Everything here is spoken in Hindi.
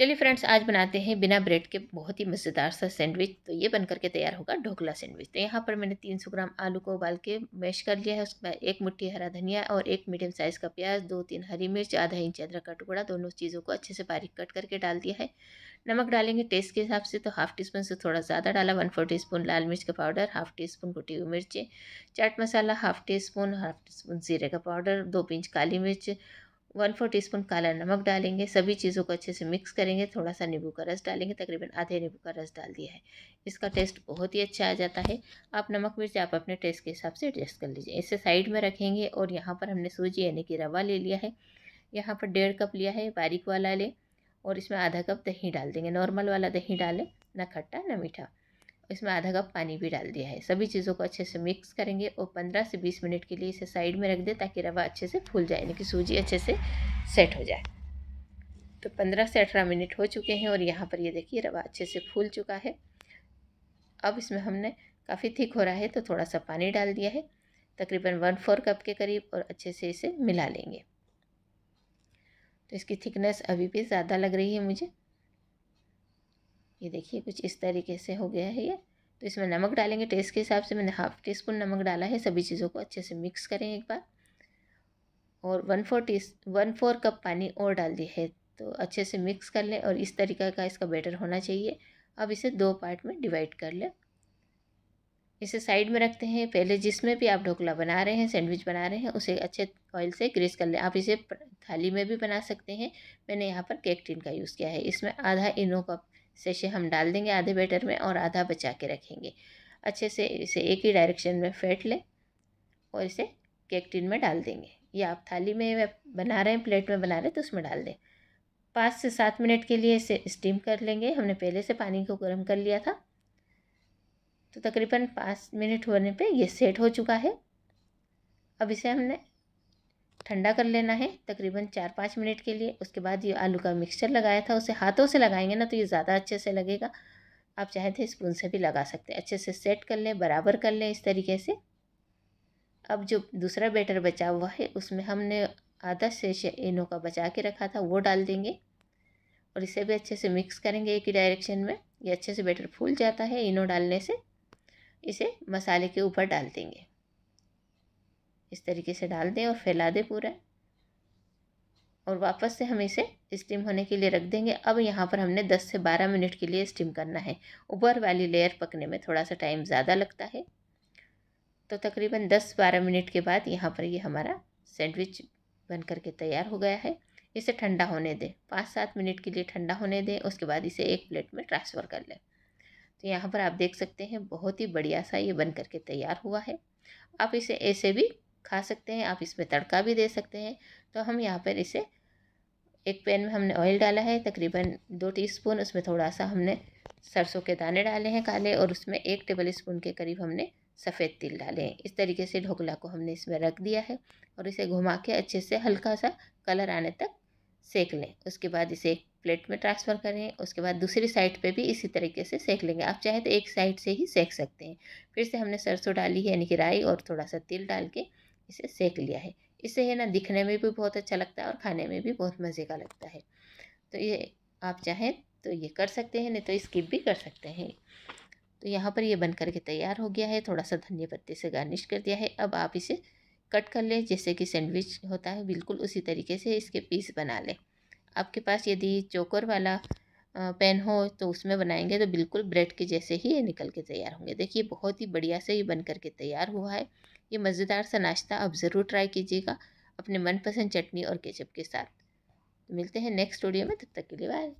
चलिए फ्रेंड्स आज बनाते हैं बिना ब्रेड के बहुत ही मज़ेदार सा सैंडविच तो ये बन करके तैयार होगा ढोकला सैंडविच तो यहाँ पर मैंने 300 ग्राम आलू को उबाल के मैश कर लिया है उसमें एक मुट्ठी हरा धनिया और एक मीडियम साइज़ का प्याज दो तीन हरी मिर्च आधा इंच अदरक का टुकड़ा दोनों चीज़ों को अच्छे से बारीक कट करके डाल दिया है नमक डालेंगे टेस्ट के हिसाब से तो हाफ़ टी स्पून से थोड़ा ज़्यादा डाला वन फोर टी स्पून लाल मिर्च का पाउडर हाफ़ टी स्पून कुटी हुई मिर्चें chaat masala half teaspoon half teaspoon जीरे का पाउडर दो पिंच काली मिर्च वन फोर टीस्पून काला नमक डालेंगे सभी चीज़ों को अच्छे से मिक्स करेंगे थोड़ा सा नींबू का रस डालेंगे तकरीबन आधे नींबू का रस डाल दिया है इसका टेस्ट बहुत ही अच्छा आ जाता है आप नमक मिर्च आप अपने टेस्ट के हिसाब से एडजस्ट कर लीजिए इसे साइड में रखेंगे और यहाँ पर हमने सूजी यानी कि रवा ले लिया है यहाँ पर डेढ़ कप लिया है बारीक वाला लें और इसमें आधा कप दही डाल देंगे नॉर्मल वाला दही डालें ना खट्टा ना मीठा इसमें आधा कप पानी भी डाल दिया है सभी चीज़ों को अच्छे से मिक्स करेंगे और 15 से 20 मिनट के लिए इसे साइड में रख दें ताकि रवा अच्छे से फूल जाए यानी कि सूजी अच्छे से सेट हो जाए तो 15 से 18 मिनट हो चुके हैं और यहाँ पर ये देखिए रवा अच्छे से फूल चुका है अब इसमें हमने काफ़ी थिक हो रहा है तो थोड़ा सा पानी डाल दिया है तकरीबन वन फोर कप के करीब और अच्छे से इसे मिला लेंगे तो इसकी थिकनेस अभी भी ज़्यादा लग रही है मुझे ये देखिए कुछ इस तरीके से हो गया है ये तो इसमें नमक डालेंगे टेस्ट के हिसाब से मैंने हाफ़ टी स्पून नमक डाला है सभी चीज़ों को अच्छे से मिक्स करें एक बार और one four tea one four cup पानी और डाल दिया है तो अच्छे से मिक्स कर लें और इस तरीका का इसका बैटर होना चाहिए अब इसे दो पार्ट में डिवाइड कर लें इसे साइड में रखते हैं पहले जिसमें भी आप ढोकला बना रहे हैं सैंडविच बना रहे हैं उसे अच्छे ऑयल से ग्रेस कर लें आप इसे थाली में भी बना सकते हैं मैंने यहाँ पर केक टिन का यूज़ किया है इसमें आधा इनो कप सेशे हम डाल देंगे आधे बैटर में और आधा बचा के रखेंगे अच्छे से इसे एक ही डायरेक्शन में फेंट लें और इसे केक टिन में डाल देंगे या आप थाली में बना रहे हैं प्लेट में बना रहे हैं तो उसमें डाल दें पाँच से सात मिनट के लिए इसे स्टीम कर लेंगे हमने पहले से पानी को गर्म कर लिया था तो तकरीबन पाँच मिनट होने पे ये सेट हो चुका है अब इसे हमने ठंडा कर लेना है तकरीबन चार पाँच मिनट के लिए उसके बाद ये आलू का मिक्सचर लगाया था उसे हाथों से लगाएंगे ना तो ये ज़्यादा अच्छे से लगेगा आप चाहे तो स्पून से भी लगा सकते हैं अच्छे से सेट कर लें बराबर कर लें इस तरीके से अब जो दूसरा बैटर बचा हुआ है उसमें हमने आधा शेष इनो का बचा के रखा था वो डाल देंगे और इसे भी अच्छे से मिक्स करेंगे एक ही डायरेक्शन में ये अच्छे से बैटर फूल जाता है इनो डालने से इसे मसाले के ऊपर डाल देंगे इस तरीके से डाल दें और फैला दें पूरा और वापस से हम इसे स्टीम होने के लिए रख देंगे अब यहाँ पर हमने 10 से 12 मिनट के लिए स्टीम करना है ऊपर वाली लेयर पकने में थोड़ा सा टाइम ज़्यादा लगता है तो तकरीबन 10-12 मिनट के बाद यहाँ पर ये यह हमारा सैंडविच बन कर के तैयार हो गया है इसे ठंडा होने दें पाँच सात मिनट के लिए ठंडा होने दें उसके बाद इसे एक प्लेट में ट्रांसफ़र कर लें तो यहाँ पर आप देख सकते हैं बहुत ही बढ़िया सा ये बन करके तैयार हुआ है आप इसे ऐसे भी खा सकते हैं आप इसमें तड़का भी दे सकते हैं तो हम यहाँ पर इसे एक पैन में हमने ऑयल डाला है तकरीबन दो टीस्पून उसमें थोड़ा सा हमने सरसों के दाने डाले हैं काले और उसमें एक टेबल स्पून के करीब हमने सफ़ेद तिल डाले हैं इस तरीके से ढोकला को हमने इसमें रख दिया है और इसे घुमा के अच्छे से हल्का सा कलर आने तक सेक लें उसके बाद इसे एक प्लेट में ट्रांसफ़र करें उसके बाद दूसरी साइड पे भी इसी तरीके से सेक लेंगे आप चाहे तो एक साइड से ही सेक सकते हैं फिर से हमने सरसों डाली है यानी कि राई और थोड़ा सा तिल डाल के इसे सेक लिया है इसे है ना दिखने में भी बहुत अच्छा लगता है और खाने में भी बहुत मज़े का लगता है तो ये आप चाहें तो ये कर सकते हैं नहीं तो स्किप भी कर सकते हैं तो यहाँ पर ये बन करके तैयार हो गया है थोड़ा सा धनिया पत्ते से गार्निश कर दिया है अब आप इसे कट कर लें जैसे कि सैंडविच होता है बिल्कुल उसी तरीके से इसके पीस बना लें आपके पास यदि चोकर वाला पेन हो तो उसमें बनाएंगे तो बिल्कुल ब्रेड के जैसे ही ये निकल के तैयार होंगे देखिए बहुत ही बढ़िया से ये बन करके तैयार हुआ है ये मज़ेदार सा नाश्ता आप ज़रूर ट्राई कीजिएगा अपने मनपसंद चटनी और केचप के साथ मिलते हैं नेक्स्ट वीडियो में तब तक के लिए बाय